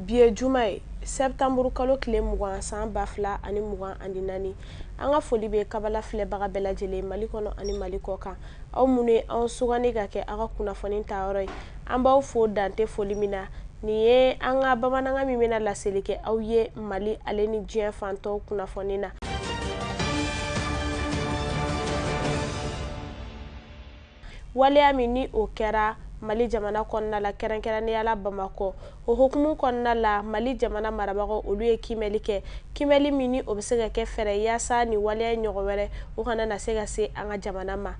bi ye juma ye sɛbitanburu kalo tile mugan san ba fila ani mugan ani naani an ka foli bɛ kabala filɛbaga bɛɛ lajɛlen mali kɔnɔ ani mali kɔ kan aw minnu ye anw sugandi ka kɛ aw ka kunnafoni tayɔrɔ ye an b'aw fo dante foli min na nin ye an ka bamananga min bɛna laseli kɛ aw ye mali ale ni diɲɛ fantɔw kunnafoni na waleya min ni o kɛra mali jamana kɔnɔna la kɛrɛnkɛrɛnnenya la bamakɔ o hokumu kɔnɔna la mali jamana marabagaw olu ye kimɛli kɛ kimɛli min ni o bɛ se ka kɛ fɛɛrɛ yaasa ni waleya ɲɔgɔn wɛrɛ o kana na se ka se an ka jamana ma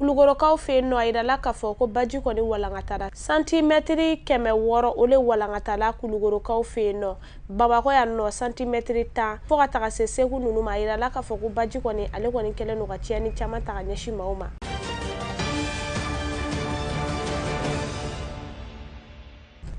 kulukorokaw fɛ yen nɔ a yirala k'a fɔ ko baji kɔni walankatara santimɛtiri kɛmɛ wɔɔrɔ o le walankatala kulukorokaw fɛ yen nɔ bamakɔ yan nɔ santimɛtiri tan fo ka taga se segu ninnu ma a yirala k'a fɔ ko baji kɔni ale kɔni kɛlen don ka tiɲɛni caman ta ka ɲɛsin maaw ma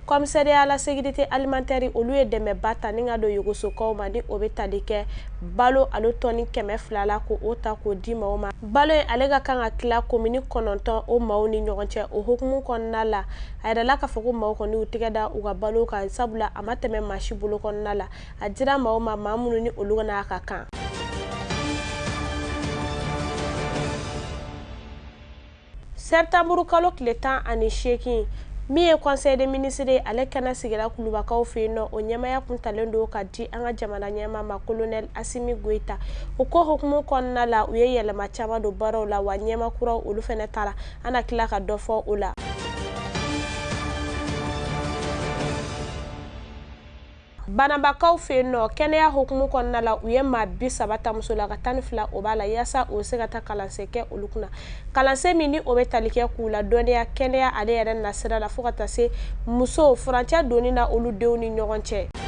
commissariat la sécurité alimentaire olu ye dɛmɛba ta ni ka don yogosokaw ma ni o bɛ tali kɛ balo ale tɔni kɛmɛ fila la ko o ta k'o di maaw ma balo ye ale ka kan ka tila komini kɔnɔntɔn o maaw ni ɲɔgɔn cɛ o hokumu kɔnɔna la a yɛrɛla k'a fɔ ko maaw kɔni u tɛgɛ da u ka balo kan sabula a ma tɛmɛ maa si bolo kɔnɔna la a dira maaw ma maa minnu ni olu ka n'a ka kan sɛritanburukalo tile tan ani seegin min ye conseil de ministre ale kɛnɛ sigira kulubakaw fɛ nɔ o ɲɛmaya kun talen don ka di an ka jamana ɲɛma ma kolonɛl asimi goyita o ko hukumu kɔnɔna la u ye yɛlɛma caaman don baaraw la wa ɲɛma kuraw olu fɛnɛ tara ana kila ka dɔ fɔ o la banabakaw fɛ yen nɔ kɛnɛya hokumu kɔnɔna la u ye maa bi saba ta muso la ka tan ni fila o b'a la yaasa o be se ka ta kalansen kɛ olu kunna kalansen min ni o be tali kɛ k'u la dɔnniya kɛnɛya ale yɛrɛ nasira la fɔɔ ka taa se musow furancɛ donni na olu denw ni ɲɔgɔn cɛ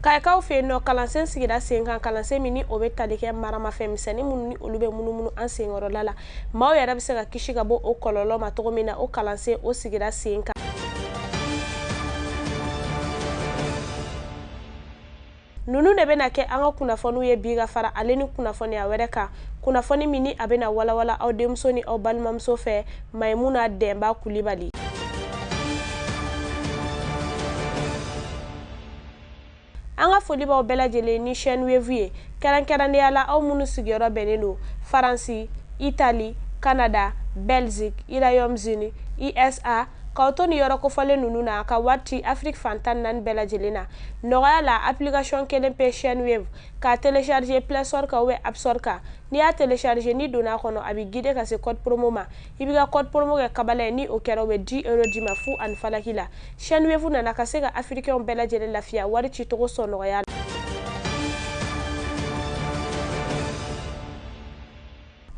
kayikaw fɛ yen nɔ kalansen sigira sen kan kalansen min ni o bɛ tali kɛ maramafɛn misɛnnin minnu ni olu bɛ munumunu an senkɔrɔla la maaw yɛrɛ bɛ se ka kisi ka bɔ o kɔlɔlɔ ma cogo min na o kalansen o sigira sen kan nunu de bena kɛ an ka kunnafoniw ye bi ka fara ale ni kunnafoniya wɛrɛ kan kunnafoni min ni a bena walawala aw denmuso ni aw balimamuso fɛ mayimu na dɛnba kulibali An ka foli b'aw bɛɛ lajɛlen ni chaîne wave ye kɛrɛnkɛrɛnnenya la aw minnu sigiyɔrɔ bɛnnen don Faransi, Itali, Canada, Belgique, Royaume-Uni, K'aw to nin yɔrɔ kofɔlen ninnu na ka wari ci Afrique fantan naani bɛɛ na nɔgɔya la application kelen pe chaîne wave k'a télécharger Play Store kan App Store n'i y'a télécharger n'i donn'a kɔnɔ a b'i guider ka se code promo ma i b'i ka code promo kɛ kabala ye ni o kɛra u bɛ 10 euros d'i ma fu ani falaki la chaîne wave nana ka se ka africain bɛɛ lafiya wari cicogo sɔ nɔgɔya la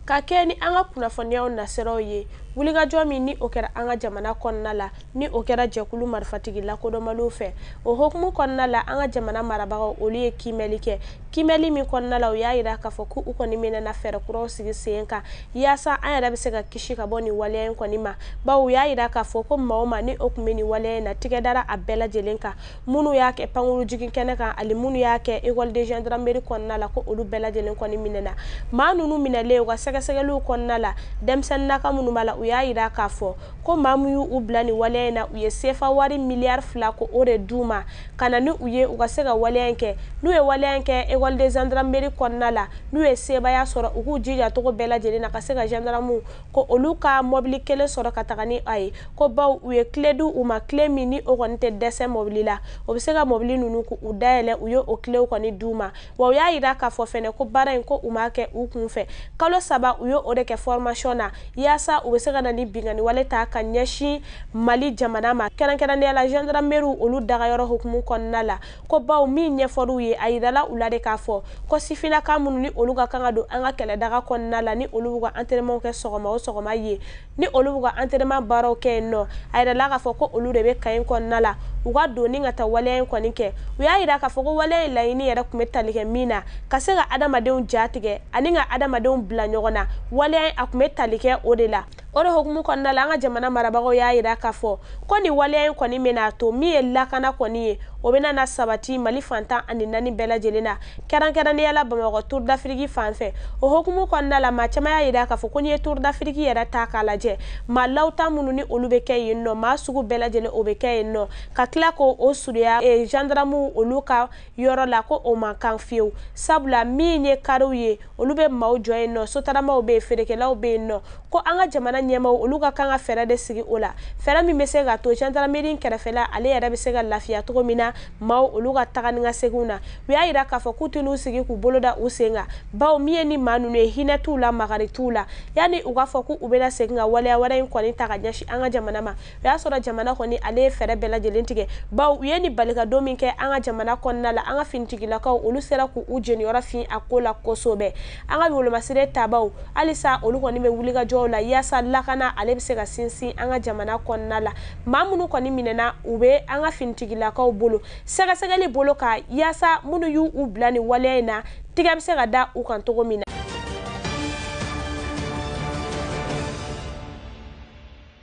ka kɛɲɛ ni an ka kunnafoniyaw nasiraw ye Wulikajɔ min ni o kɛra an ka jamana kɔnɔna la ni o kɛra jɛkulu marifatigi lakodɔnmaliw fɛ o hokumu kɔnɔna la an ka jamana marabagaw olu ye kiimɛli kɛ kiimɛli min kɔnɔna la u y'a yira k'a fɔ ko u kɔni minɛna fɛɛrɛ sigi sen kan yaasa an yɛrɛ bɛ se ka kisi ka bɔ nin waleya in kɔni ma bawo u y'a yira k'a fɔ ko maa o ni o tun bɛ nin waleya in na tigɛ a bɛɛ lajɛlen kan minnu y'a kɛ pankuru jigin kɛnɛ kan ani minnu y'a kɛ école de gendarmerie kɔnɔna la ko olu bɛɛ lajɛlen kɔni minɛna maa ninnu minɛlen u ka sɛgɛsɛgɛliw kɔnɔna la denmisɛnnin minnu b'a la u y'a yira k'a fɔ ko maa min y'u bila nin waleya in na u ye sefa wari miliyari fila ko o de d'u ma ka na ni u ye u ka se ka waleya kɛ n'u ye waleya kɛ école des gendarmeries kɔnɔna la n'u ye sebaya sɔrɔ u k'u jija cogo bɛɛ lajɛlen na ka se ka gendarmes ko olu ka mɔbili kelen sɔrɔ ka taga ni a ye ko baw u ye tile di u ma tile min ni o kɔni tɛ dɛsɛ mɔbili la o bɛ se ka mɔbili ninnu k'u dayɛlɛ u ye o tilew kɔni d'u ma wa u y'a yira k'a fɔ fɛnɛ ko baara in ko u m'a kɛ u kun fɛ kalo saba u ye o de kɛ formation na yaasa u bɛ se se ka na ni bingani wale ta ka ɲɛsin mali jamana ma kɛrɛnkɛrɛnnenya la gendarmeriw olu dagayɔrɔ hukumu kɔnɔna la ko baw min ɲɛfɔliw ye a yirala u la de k'a fɔ ko sifinaka minnu ni olu ka kan ka don an ka kɛlɛdaga kɔnɔna la ni olu b'u ka antɛrɛmaw kɛ sɔgɔma o sɔgɔma ye ni olu b'u ka antɛrɛma baaraw kɛ yen nɔ a yirala k'a fɔ ko olu de bɛ kaɲi kɔnɔna la u ka donni ka taa waleya in kɔni kɛ u y'a yira k'a fɔ ko waleya in laɲini yɛrɛ tun bɛ tali min na ka se ka adamadenw jatigɛ ani ka adamadenw bila ɲɔgɔn na waleya in a tun bɛ tali o de la o de hokumu kɔnɔna la an ka jamana marabagaw y'a yira k'a fɔ ko nin waleya in kɔni bɛna to min ye lakana kɔni ye o bɛna na sabati mali fantan ani naani bɛɛ lajɛlen na kɛrɛnkɛrɛnnenya bamakɔ tour d'afrique fan fɛ o hokumu kɔnɔna la maa caman y'a yira k'a fɔ ko n'i ye tour d'afrique yɛrɛ ta k'a lajɛ maa lawta minnu ni olu bɛ kɛ yen nɔ maa sugu bɛɛ lajɛlen o bɛ kɛ yen nɔ ka tila ko o surunya eh, gendarmew olu ka yɔrɔ la ko o man kan fiyewu sabula min ye kariw ye olu bɛ maaw jɔ yen nɔ sotaramaw bɛ yen feerekɛlaw bɛ yen nɔ ko an ka jamana ɲɛmaw olu ka kan ka fɛɛrɛ de sigi o la fɛɛrɛ min bɛ se ka to gendarmerie kɛrɛfɛla ale yɛrɛ bɛ se ka lafiya cogo min na maaw olu ka taga ni ka seginw na u y'a yira k'a fɔ k'u tɛ sigi k'u boloda u sen kan bawo min ye ni maa ninnu ye hinɛ t'u la magari t'u la yanni u k'a fɔ k'u bɛna segin ka waleya wɛrɛ in kɔni ta ka ɲɛsin an ka jamana ma o y'a sɔrɔ jamana kɔni ale ye fɛɛrɛ bɛɛ lajɛlen tigɛ bawo u ye nin balikadon min kɛ an ka jamana kɔnɔna la an ka finitigilakaw olu sera k'u jeniyɔrɔ fin a ko la kosɛbɛ an ka wolomasire tabaw halisa olu kɔni bɛ wuli jɔw la yaasa lakana ale bɛ se ka sinsin an ka jamana kɔnɔna la maa minnu kɔni minɛna u bɛ an ka finitigilakaw bolo sɛgɛsɛgɛli bolo kan yaasa minnu y'u u bila nin waleya in na tigɛ bɛ se ka da u kan cogo min na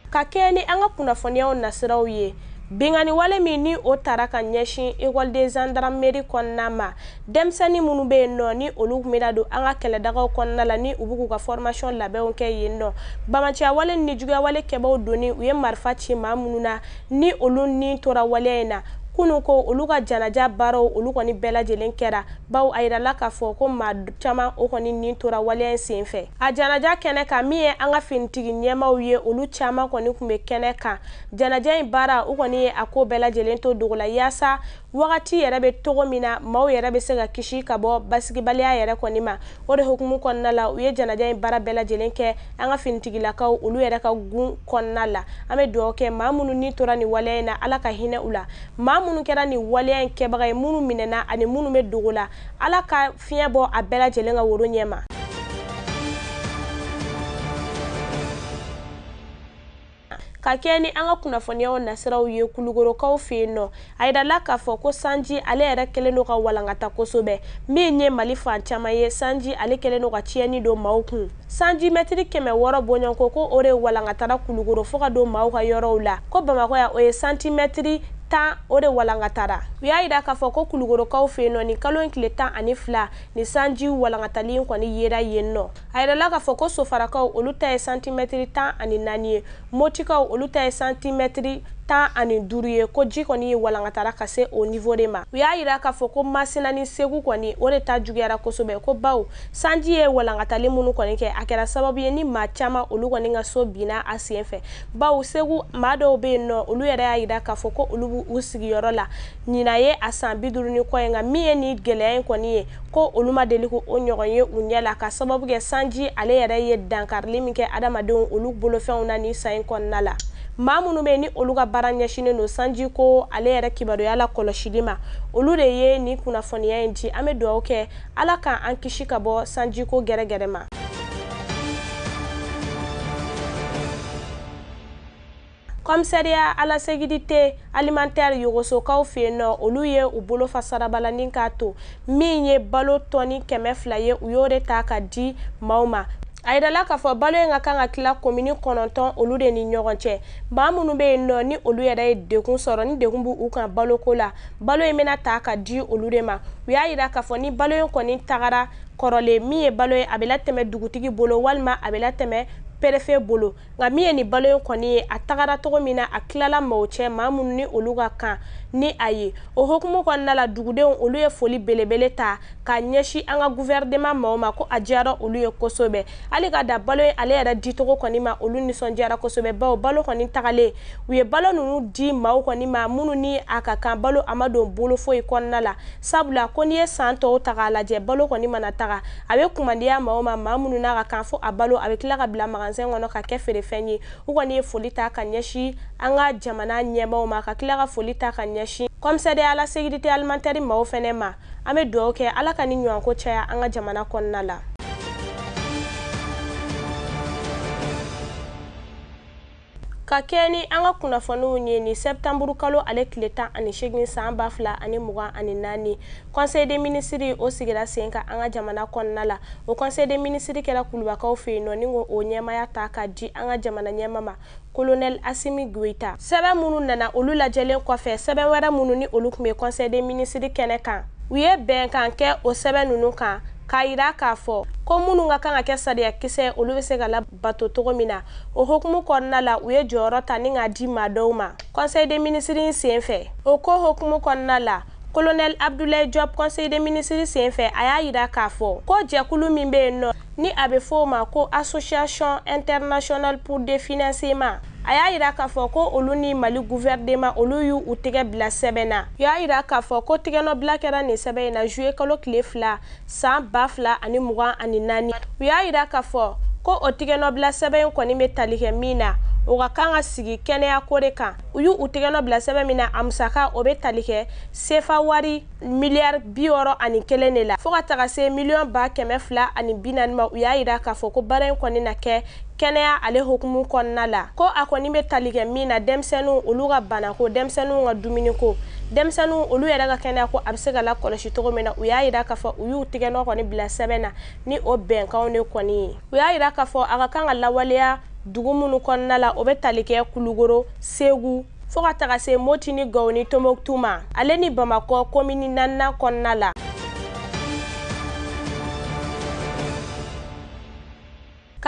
ka kɛɲɛ ni an ka kunnafoniyaw nasiraw ye Bingani wale min ni o tara ka ɲɛsin école de gendarmeries kɔnna ma denmisɛnnin minnu be yen nɔ ni olu tun bɛna don an ka kɛlɛdagaw kɔnna la ni u b'u k'u ka formation labɛnw kɛ yen nɔ bamacɛya wale ni juguyawale kɛbaaw donni u ye marifa ci ma minnu na ni olu ni tora waleya in na kunun ko olu ka janaja baaraw olu kɔni bɛɛ lajɛlen kɛra baw a yirala k'a fɔ ko maa caman o kɔni nin tora waleya in sen fɛ a janaja kɛnɛ kan min ye an ka finitigi ɲɛmaw ye olu caman kɔni tun bɛ kɛnɛ kan janaja in baara u kɔni ye a ko bɛɛ lajɛlen to dogo la yaasa wagati yɛrɛ bɛ togo min na maaw yɛrɛ bɛ se ka kisi ka bɔ basigibaliya yɛrɛ kɔni ma o de hukumu kɔnɔna la u ye janaja in baara bɛɛ lajɛlen kɛ an ka finitigilakaw olu yɛrɛ ka gun kɔnɔna la an bɛ dugawu kɛ maa minnu ni tora nin waleya in na ala ka hinɛ u la maa minnu kɛra nin waleya in kɛbaga ye minnu minɛna ani minnu bɛ dogo la ala ka fiɲɛ bɔ a bɛɛ lajɛlen ka woro ɲɛ ka kɛ ni an ka kunnafoniyaw nasiraw ye kulukorokaw fɛ yen nɔ a yirala k'a fɔ ko sanji ale yɛrɛ kɛlen do ka walankata kosɛbɛ min ye mali fan caman ye sanji ale kɛlen do ka tiɲɛni don maaw kun sanji mɛtiri kɛmɛ wɔɔrɔ bɔɲɔgɔnko ko o de walankatara kulukoro fɔɔ ka don maaw ka yɔrɔw la ko bamakɔ ya o ye santimɛtiri tan o de walangatara u y'a yira k'a fɔ ko kulugorokaw fɛ nɔ ni kalo in tan ani fila ni sanji walangatali kɔni yera yen nɔ a yirala k'a fɔ ko sofarakaw olu ta ye santimɛtiri tan ani naani ye motikaw olu ta ye santimɛtiri tan ani duuru ye ko ji kɔni ye walankatara ka se o nivo de ma u y'a yira k'a fɔ ko masina ni segu kɔni o de ta juguyara kosɛbɛ ko baw sanji ye walankatali minnu kɔni kɛ a kɛra sababu ye ni maa caman olu kɔni ka so binna a sen fɛ baw segu maa dɔw bɛ yen nɔ olu yɛrɛ y'a yira k'a fɔ ko olu b'u sigiyɔrɔ la ɲina ye a san bi duuru ni kɔ ye nka min ye nin gɛlɛya in kɔni ye ko olu ma deli ko o ɲɔgɔn ye u ɲɛ la ka sababu kɛ sanji ale yɛrɛ ye dankarili min kɛ adamadenw olu bolofɛnw na nin san in kɔnɔna la maa minnu bɛ ni olu ka baara ɲɛsinnen don sanji ko ale yɛrɛ kibaruya la kɔlɔsili ma olu de ye nin kunnafoniya in di an bɛ dugawu kɛ ala k'an kisi ka bɔ sanji ko gɛrɛgɛrɛ ma kɔmisɛriya alasegidite alimantɛri yogosokaw fɛ yen nɔ olu ye u bolo fa sarabalani k'a to min ye balo tɔni kɛmɛ fila ye u y'o de ta ka di maw ma a yirala k'a fɔ balo in ka kan ka tila komini kɔnɔntɔn olu de ni ɲɔgɔn cɛ maa minnu bɛ yen nɔ ni olu yɛrɛ ye degun sɔrɔ ni degun b'u kan baloko la balo in bɛna ta ka di olu de ma u y'a yira k'a fɔ ni balo in kɔni tagara kɔrɔlen min ye balo ye a bɛ latɛmɛ dugutigi bolo walima a bɛ latɛmɛ préfet bolo nka min ye nin balo in kɔni ye a tagara cogo min na a tilala maaw cɛ maa minnu ni olu ka kan ni a ye o hokumu kɔnɔna la dugudenw olu ye foli belebele ta k'a ɲɛsin an ka guvɛrɛneman maaw ma ko a diyara olu ye kosɛbɛ hali ka da balo in ale yɛrɛ dicogo kɔni ma olu nisɔndiyara kosɛbɛ bawo balo kɔni tagalen u ye balo ninnu di maaw kɔni ma minnu ni a ka kan balo a ma don bolo foyi kɔnɔna la sabula ko n'i ye san tɔw taga lajɛ balo kɔni mana taga a bɛ kumandiya maaw ma maa minnu n'a ka kan fo a balo a bɛ tila ka bila maga magasin kɔnɔ ka kɛ feerefɛn ye u kɔni ye foli ta ka ɲɛsi an ka jamana ɲɛmaw ma ka kila ka foli ta ka ɲɛsin kɔmisɛdɛya la segirite alimatɛri maw fɛnɛ ma an be duwawu kɛ ala ka ni ɲɔgɔnko caya an ka jamana kɔnɔna la ka kɛ ni an ka kunnafoniw ye ni sɛptanburu kalo ale tile tan ani segin san ba fila ani mugan ani naani conseil de ministiri o sigira sen ka an ka jamana kɔnɔna la o conseil de ministiri kɛra kulubakaw fɛ yen nɔ ni o ɲɛmaya ta ka di an ka jamana ɲɛma ma kolonɛl asimi goita sɛbɛn minnu nana olu lajɛlen kɔfɛ sɛbɛn wɛrɛ minnu ni olu kun be conseil de ministiri kɛnɛ kan u ye bɛn kan kɛ o sɛbɛn nunu kan k'a yira k'a fɔ ko minnu ka kan ka kɛ kisɛ olu be se ka la bato togo min na o hokumu kɔnɔna la u ye jɔyɔrɔ ta ni k'a di madɔw ma conseil de ministres sen fɛ o ko hokumu kɔnɔna la Colonel Abdoulaye Diop conseiller des ministres senfɛ a y'a ko jɛkulu min be no ni a ko association internationale pour des financements a y'a k'a ko oluni Mali gouvernement olu utige u tɛgɛ na u y'a jira k'a ko tɛgɛnɔbila kɛra nin sɛbɛn in na juillet kalo tile fila san aninani. fila ani ani nani ko o no sɛbɛn in ko o ka kan ka sigi kɛnɛya de kan u y'u tɛgɛ bila sɛbɛn min na a musaka o bɛ tali kɛ sefa wari miliyari bi wɔɔrɔ ani kelen de la fɔɔ ka taga se miliyɔn ba kɛmɛ fila ani bi naani ma u y'a yira k'a fɔ ko baara in kɔni na kɛ kɛnɛya ale hokumu kɔnɔna la ko a kɔni bɛ tali kɛ min na denmisɛnninw olu ka banako denmisɛnninw ka dumuniko denmisɛnninw olu yɛrɛ ka kɛnɛya a bɛ se ka lakɔlɔsi cogo min na u y'a yira k'a fɔ u y'u tɛgɛ kɔni bila sɛbɛn na ni o bɛnkanw de kɔni ye u y'a yira k'a fɔ a ka kan ka lawaleya dugu minnu kɔnɔna la o bɛ tali kɛ kulukoro segu fɔɔ ka taga se moti ni gawo ni tɔnbɔkutu ma ale ni bamakɔ komini nanina kɔnɔna la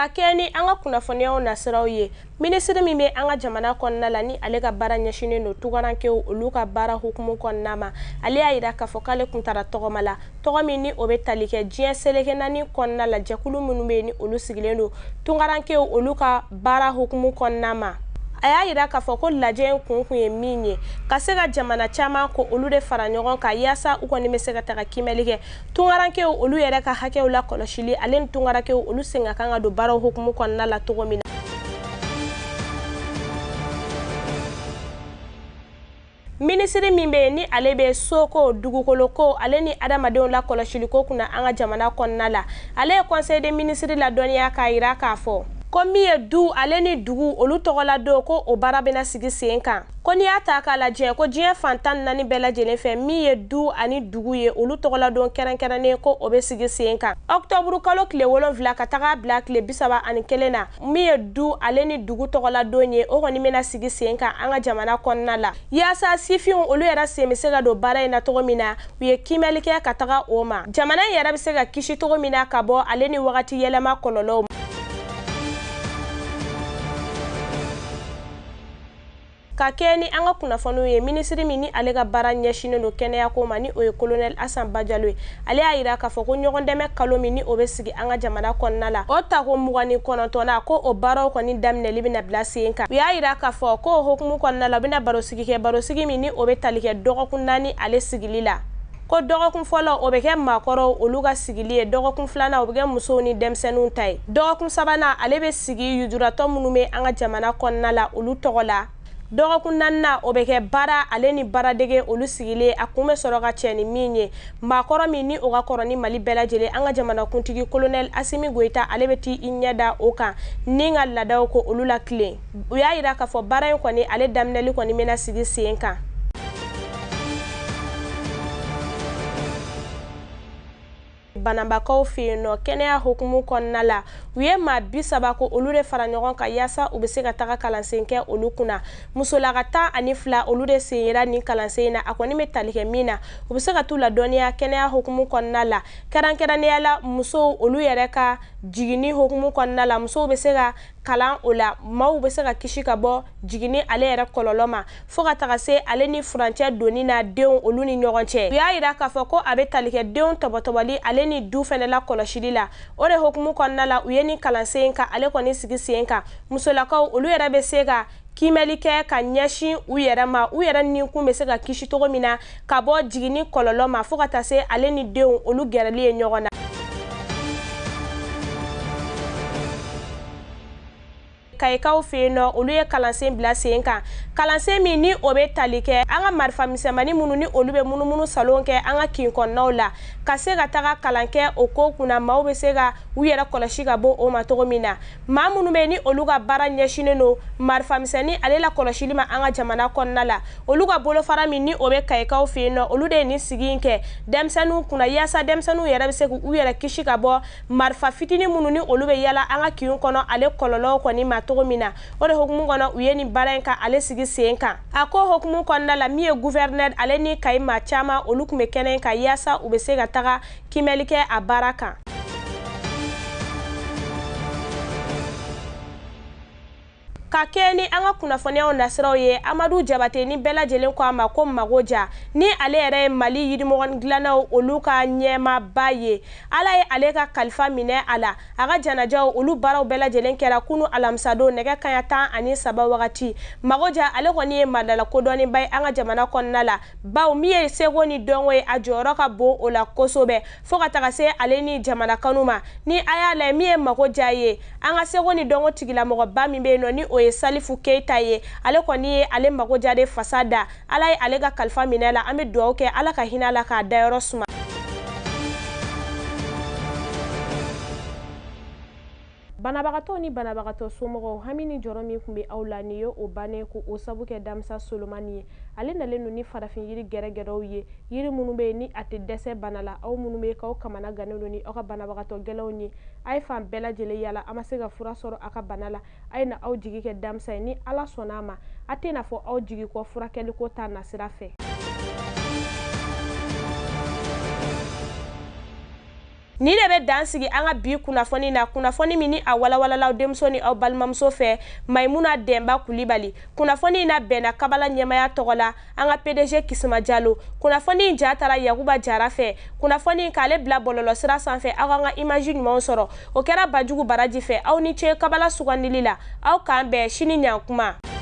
ka kɛ ni an ka kunnafoniyaw nasiraw ye minisiri min bɛ an ka jamana kɔnɔna la ni ale ka baara ɲɛsinnen don tugarankew olu ka baara hukumu kɔnɔna ma ale y'a yira k'a fɔ k'ale kun taara tɔgɔma la tɔgɔ min ni o bɛ tali kɛ diɲɛ selekɛnani kɔnɔna la jɛkulu minnu bɛ yen ni olu sigilen don tungarankew olu ka baara hukumu kɔnɔna ma a y'a yira k'a fɔ ko lajɛ in kun kun ye min ye ka se ka jamana caman ko olu de fara ɲɔgɔn kan yaasa u kɔni bɛ se ka taga kimɛli kɛ tunkarankew olu yɛrɛ ka hakɛw la kɔlɔsili ale ni tunkarankew olu sen ka kan ka don baaraw hukumu kɔnɔna la cogo min na minisiri min bɛ yen ni ale bɛ soko dugukoloko ale ni adamadenw la kɔlɔsiliko kunna an ka jamana kɔnɔna la ale ye conseil des ministres ladɔnniya k'a yira k'a fɔ ko min ye du ale ni dugu olu tɔgɔladon ko o baara bena sigi sen kan ko n'i y'a ta k'a lajɛ ko diɲɛ fantan nani bɛɛ lajɛlen fɛ min ye du ani dugu ye olu tɔgɔladon kɛrɛnkɛrɛnnen ko o be sigi sen kan ɔktɔburukalo tile wolonfila ka taga bila tile bisaba ani kelen na min ye du ale ni dugu tɔgɔladon ye o kɔni bena sigi sen kan an ka jamana kɔnɔna la y'asa sifinw olu yɛrɛ sen be se ka don baara ye na togo min na u ye kimɛli kɛ ka taga o ma jamana yɛrɛ be se ka kisi togo min na ka bɔ ale ni wagati yɛlɛma kɔlɔlɔw ka kɛɲɛ ni an ka kunnafoniw ye minisiri min ni ale ka baara ɲɛsinnen don kɛnɛyako ma ni o ye kolonɛl asan bajalo ye ale y'a yira k'a fɔ ko ɲɔgɔndɛmɛ kalo min ni o be sigi an ka jamana kɔnɔna la o tako mugani kɔnɔtɔna ko o baaraw kɔni daminɛli bena bila sen kan u y'a yira k'a fɔ ko o hokumu kɔnɔna la u bɛna barosigi kɛ barosigi min ni o be talikɛ dɔgɔkun naani ale sigili la ko dɔgɔkun fɔlɔ o bɛ kɛ maakɔrɔw olu ka sigili ye dɔgɔkun filanan o bɛ kɛ musow ni denmisɛnninw ta ye dɔgɔkun sabanan ale be sigi yujuratɔ minnu bɛ an ka jamana kɔnɔna la olu tɔgɔ la dɔgɔkun nanina o bɛ kɛ baara ale ni baaradege olu sigilen a kun bɛ sɔrɔ ka cɛ ni min ye maakɔrɔ min ni o ka kɔrɔ ni mali bɛɛ lajɛlen an ka jamanakuntigi kolonɛl asimi goyita ale bɛ t'i i ɲɛ da o kan ni ka laadaw ko olu latilen u y'a yira k'a fɔ baara in kɔni ale daminɛli kɔni bɛna sigi sen kan banabakaw fɛ nɔ kɛnɛya hukumu kɔnna la u ye ma bisaba ko olu de fara ɲɔgɔn kan yaasa u be se ka taga kalansen kɛ olu kunna musolaka tan ani fila olu de senyira ni kalansen na a kɔni bɛ talikɛ min na u be se ka t'u ladɔnniya kɛnɛya hukumu kɔnna la kɛrɛnkɛrɛnnenya la musow olu yɛrɛ ka jigini hokumu kɔnɔna la musow bɛ se ka kalan o la maaw bɛ se ka kisi ka bɔ jiginni ale yɛrɛ kɔlɔlɔ ma fɔɔ ka taga se ale ni furancɛ donni na denw olu ni ɲɔgɔn cɛ u y'a yira k'a fɔ ko a bɛ tali kɛ denw tɔbɔtɔbɔli ale ni du fɛnɛ la kɔlɔsili la o de hokumu kɔnɔna la u ye ni kalansen ka ale kɔni sigi sen kan musolakaw olu yɛrɛ bɛ se ka kimɛli kɛ ka ɲɛsin u yɛrɛ ma u yɛrɛ ninkun bɛ se ka kisi cogo min na ka bɔ jiginni kɔlɔlɔ ma fɔɔ ka taa se ale ni denw olu gɛrɛli ye ɲɔgɔn na kayikaw fɛ yen nɔ olu ye kalansen bila sen kan kalansen min ni o bɛ tali kɛ an ka marifa misɛnmani minnu ni olu bɛ munumunu salon kɛ an ka kin kɔnɔnaw la ka se ka taga kalan kɛ o ko kunna maaw bɛ se ka u yɛrɛ kɔlɔsi ka bɔ o ma cogo min na maa minnu bɛ ni olu ka baara ɲɛsinnen don marifa misɛnni ale la kɔlɔsili ma an ka jamana kɔnɔna la olu ka bolofara min ni o bɛ kayikaw fɛ yen nɔ olu de ye nin sigi in kɛ denmisɛnninw kunna yaasa denmisɛnninw yɛrɛ bɛ se k'u yɛrɛ kisi ka bɔ marifa fitinin minnu ni olu bɛ yala an ka kin kɔnɔ ale kɔlɔlɔw kɔni ma cogo min na o de hokumu kɔnɔ u ye nin baara in ka ale sigi sen kan a ko hokumu kɔnɔna la min ye guvɛrnɛr ale ni kayi ma caaman olu kun be kɛnɛ ka yaasa u be se ka taga kimɛli kɛ a baara kan ka kɛ ni an ka kunnafoniyaw nasiraw ye amadu jabate ni bɛɛ lajɛlen ko a ma ko mago ja ni ale yɛrɛ ye mali yirimɔgɔni dilannaw olu ka ɲɛmaba ye ala ye ale ka kalifa minɛ a la a ka janajaw olu baaraw bɛɛ lajɛlen kɛra kunu alamisadon nɛgɛ kaɲa tan ani saba wagati mago ja ale kɔni ye madala kodɔnniba ye an ka jamana kɔnɔna la baw min ye seko ni dɔnko ye a jɔyɔrɔ ka bon o la kosɛbɛ fɔɔ ka taga se ale ni jamanakanu ma ni a y'a layɛ min ye mago ja ye an ka seko ni dɔnko tigilamɔgɔba min be yen nɔ ni o ye salifu keyita ye ale kɔni ye ale mago ja fasa da ala ye ale ka kalifa minɛ la an be duwaw kɛ ala ka hinɛ la k'a dayɔrɔ suma banabagatɔ ni banabagatɔ somɔgɔw hami ni jɔrɔ min kun be aw la nin ye o bane ko o sabu kɛ damisa solomani ye ale nalen nu ni farafin yiri gɛrɛgɛrɛw ye yiri minnu be ni a tɛ dɛsɛ banala aw minnu be k'aw kamana gane lo ni aw ka banabagatɔ gwɛlɛw ye a ye fan bɛɛ yala an ma se ka fura sɔrɔ a ka bana la a ye na aw jigi kɛ damisa ye ni ala sɔnna a ma a tɛna fɔ aw jigi kɔ furakɛliko ta nasira fɛ ni de bɛ dan sigi an ka bi kunnafoni na kunnafoni min ni a walawalalaw denmuso ni aw balimamuso fɛ maimuna dɛnba kulibali kunnafoni na bɛnna kabala ɲɛmaya tɔgɔ la an ka pdg kisima jalo kunnafoni ja tara yakuba jara fɛ kunnafoni k'ale bila bɔlɔlɔsira sanfɛ aw k'an ka imaji ɲumanw sɔrɔ o kɛra bajugu baraji fɛ aw ni ce kabala sugandili la aw k'an bɛn sini ɲan kuma